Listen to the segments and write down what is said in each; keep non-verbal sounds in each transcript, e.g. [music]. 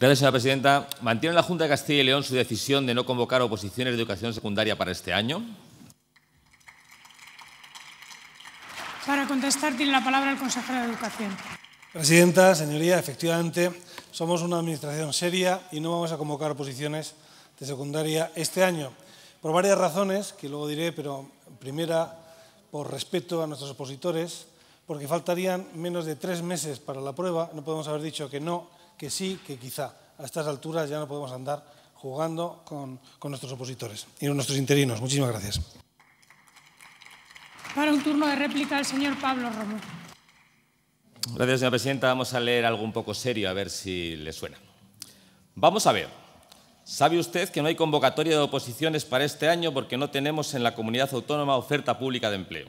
Gracias, señora presidenta. ¿Mantiene la Junta de Castilla y León su decisión de no convocar oposiciones de educación secundaria para este año? Para contestar, tiene la palabra el consejero de Educación. Presidenta, señoría, efectivamente, somos una administración seria y no vamos a convocar oposiciones de secundaria este año. Por varias razones, que luego diré, pero primera, por respeto a nuestros opositores, porque faltarían menos de tres meses para la prueba, no podemos haber dicho que no que sí, que quizá. A estas alturas ya no podemos andar jugando con, nuestros opositores y con nuestros interinos. Muchísimas gracias. Para un turno de réplica el señor Pablo Romo. Gracias, señora presidenta. Vamos a leer algo un poco serio, a ver si le suena. Vamos a ver. ¿Sabe usted que no hay convocatoria de oposiciones para este año porque no tenemos en la comunidad autónoma oferta pública de empleo?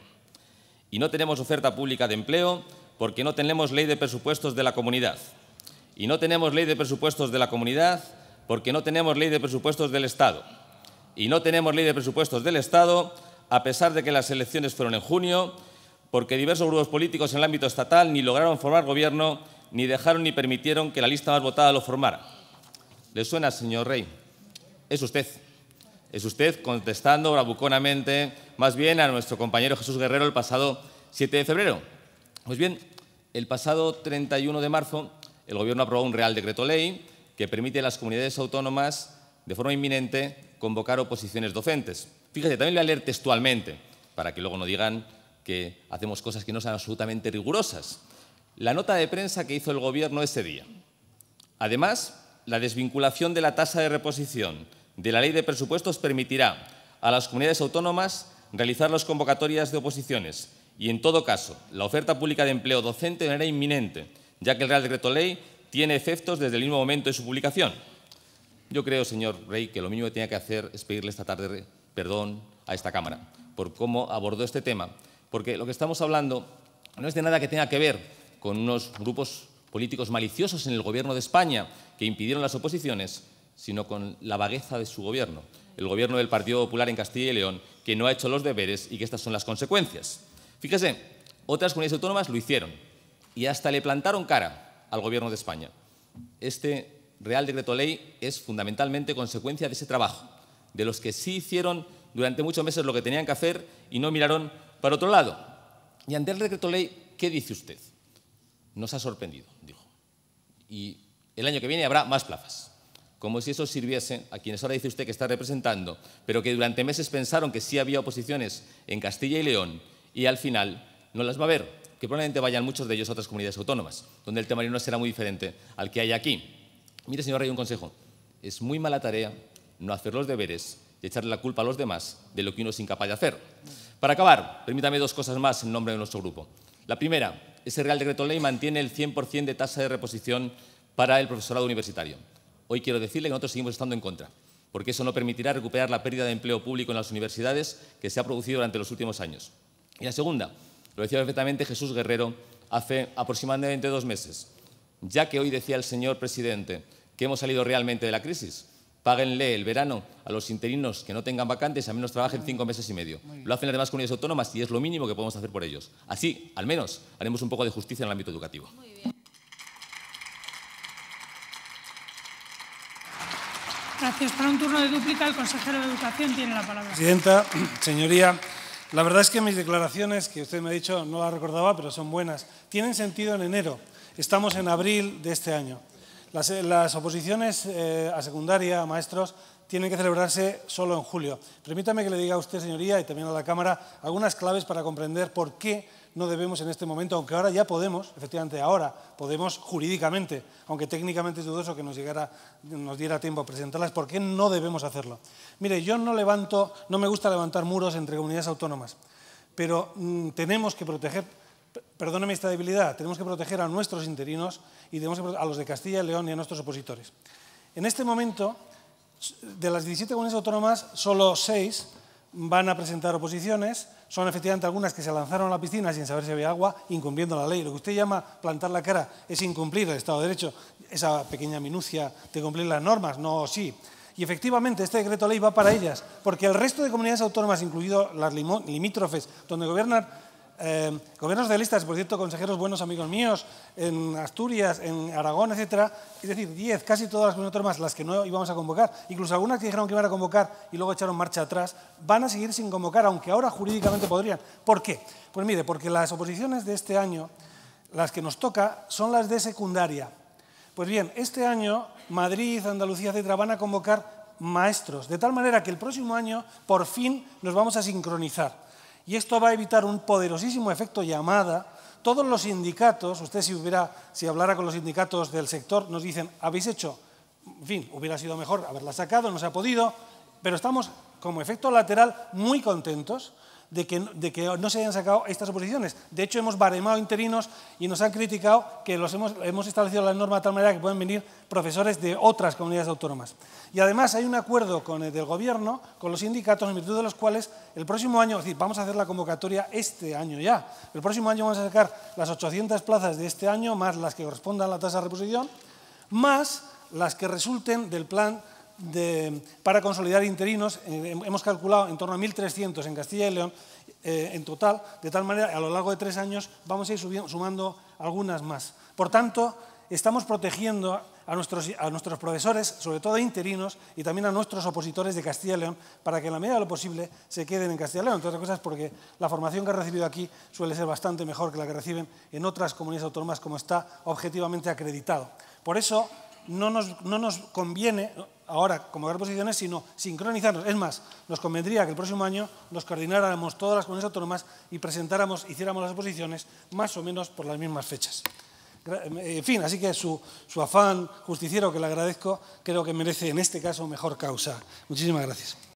Y no tenemos oferta pública de empleo porque no tenemos ley de presupuestos de la comunidad. Y no tenemos ley de presupuestos de la comunidad porque no tenemos ley de presupuestos del Estado. Y no tenemos ley de presupuestos del Estado a pesar de que las elecciones fueron en junio, porque diversos grupos políticos en el ámbito estatal ni lograron formar gobierno, ni dejaron ni permitieron que la lista más votada lo formara. ¿Le suena, señor Rey? Es usted. Es usted contestando bravuconamente, más bien a nuestro compañero Jesús Guerrero el pasado 7 de febrero. Pues bien, el pasado 31 de marzo el Gobierno aprobó un Real Decreto Ley que permite a las comunidades autónomas, de forma inminente, convocar oposiciones docentes. Fíjese, también voy a leer textualmente, para que luego no digan que hacemos cosas que no sean absolutamente rigurosas. La nota de prensa que hizo el Gobierno ese día. Además, la desvinculación de la tasa de reposición de la ley de presupuestos permitirá a las comunidades autónomas realizar las convocatorias de oposiciones y, en todo caso, la oferta pública de empleo docente de manera inminente, ya que el Real Decreto Ley tiene efectos desde el mismo momento de su publicación. Yo creo, señor Rey, que lo mínimo que tenía que hacer es pedirle esta tarde perdón a esta Cámara por cómo abordó este tema, porque lo que estamos hablando no es de nada que tenga que ver con unos grupos políticos maliciosos en el Gobierno de España que impidieron las oposiciones, sino con la vagueza de su Gobierno, el Gobierno del Partido Popular en Castilla y León, que no ha hecho los deberes y que estas son las consecuencias. Fíjese, otras comunidades autónomas lo hicieron, y hasta le plantaron cara al Gobierno de España. Este Real Decreto Ley es fundamentalmente consecuencia de ese trabajo, de los que sí hicieron durante muchos meses lo que tenían que hacer y no miraron para otro lado. Y ante el Decreto Ley, ¿qué dice usted? Nos ha sorprendido, dijo. Y el año que viene habrá más plazas. Como si eso sirviese a quienes ahora dice usted que está representando, pero que durante meses pensaron que sí había oposiciones en Castilla y León y al final no las va a haber que probablemente vayan muchos de ellos a otras comunidades autónomas, donde el tema no será muy diferente al que hay aquí. Mire, señor Rey, un consejo. Es muy mala tarea no hacer los deberes y echarle la culpa a los demás de lo que uno es incapaz de hacer. Para acabar, permítame dos cosas más en nombre de nuestro grupo. La primera, ese Real Decreto Ley mantiene el 100% de tasa de reposición para el profesorado universitario. Hoy quiero decirle que nosotros seguimos estando en contra, porque eso no permitirá recuperar la pérdida de empleo público en las universidades que se ha producido durante los últimos años. Y la segunda, lo decía perfectamente Jesús Guerrero hace aproximadamente dos meses. Ya que hoy decía el señor presidente que hemos salido realmente de la crisis, páguenle el verano a los interinos que no tengan vacantes, al menos trabajen cinco meses y medio. Lo hacen las demás comunidades autónomas y es lo mínimo que podemos hacer por ellos. Así, al menos, haremos un poco de justicia en el ámbito educativo. Gracias. Para un turno de dúplica, el consejero de Educación tiene la palabra. Presidenta, [clears throat] señoría, la verdad es que mis declaraciones, que usted me ha dicho, no las recordaba, pero son buenas, tienen sentido en enero. Estamos en abril de este año. Las, eh, oposiciones eh, a secundaria, a maestros, tienen que celebrarse solo en julio. Permítame que le diga a usted, señoría, y también a la Cámara, algunas claves para comprender por qué no debemos en este momento, aunque ahora ya podemos, efectivamente ahora podemos jurídicamente, aunque técnicamente es dudoso que nos, llegara, nos diera tiempo a presentarlas, ¿por qué no debemos hacerlo? Mire, yo no levanto, no me gusta levantar muros entre comunidades autónomas, pero mm, tenemos que proteger, perdóneme esta debilidad, tenemos que proteger a nuestros interinos y a los de Castilla y León y a nuestros opositores. En este momento, de las 17 comunidades autónomas, solo 6 van a presentar oposiciones, son efectivamente algunas que se lanzaron a la piscina sin saber si había agua, incumpliendo la ley. Lo que usted llama plantar la cara es incumplir el Estado de Derecho, esa pequeña minucia de cumplir las normas, no sí. Y efectivamente este decreto ley va para ellas, porque el resto de comunidades autónomas, incluido las limítrofes, donde gobiernan eh, gobiernos socialistas, por cierto, consejeros buenos amigos míos, en Asturias, en Aragón, etcétera, es decir, 10, casi todas las comunidades autónomas, las que no íbamos a convocar, incluso algunas que dijeron que iban a convocar y luego echaron marcha atrás, van a seguir sin convocar, aunque ahora jurídicamente podrían. ¿Por qué? Pues mire, porque las oposiciones de este año, las que nos toca, son las de secundaria. Pues bien, este año Madrid, Andalucía, etcétera, van a convocar maestros, de tal manera que el próximo año por fin nos vamos a sincronizar y esto va a evitar un poderosísimo efecto llamada. Todos los sindicatos, usted si, hubiera, si hablara con los sindicatos del sector, nos dicen, habéis hecho, en fin, hubiera sido mejor haberla sacado, no se ha podido, pero estamos como efecto lateral muy contentos de que, no se hayan sacado estas oposiciones. De hecho, hemos baremado interinos y nos han criticado que hemos, establecido la norma de tal manera que pueden venir profesores de otras comunidades autónomas. Y además hay un acuerdo con el eh, del Gobierno, con los sindicatos, en virtud de los cuales el próximo año, es decir, vamos a hacer la convocatoria este año ya, el próximo año vamos a sacar las 800 plazas de este año, más las que correspondan a la tasa de reposición, más las que resulten del plan para consolidar interinos, eh, hemos calculado en torno a 1.300 en Castilla y León eh, en total, de tal manera a lo largo de tres años vamos a ir sumando algunas más. Por tanto, estamos protegiendo a nuestros, profesores, sobre todo interinos, y también a nuestros opositores de Castilla y León, para que en la medida de lo posible se queden en Castilla y León. Entre otras cosas porque la formación que han recibido aquí suele ser bastante mejor que la que reciben en otras comunidades autónomas, como está objetivamente acreditado. Por eso, no nos, conviene ahora convocar posiciones, sino sincronizarnos. Es más, nos convendría que el próximo año nos coordináramos todas las comunidades autónomas y presentáramos, hiciéramos las posiciones más o menos por las mismas fechas. Eh, en fin, así que su afán justiciero, que le agradezco, creo que merece en este caso mejor causa. Muchísimas gracias.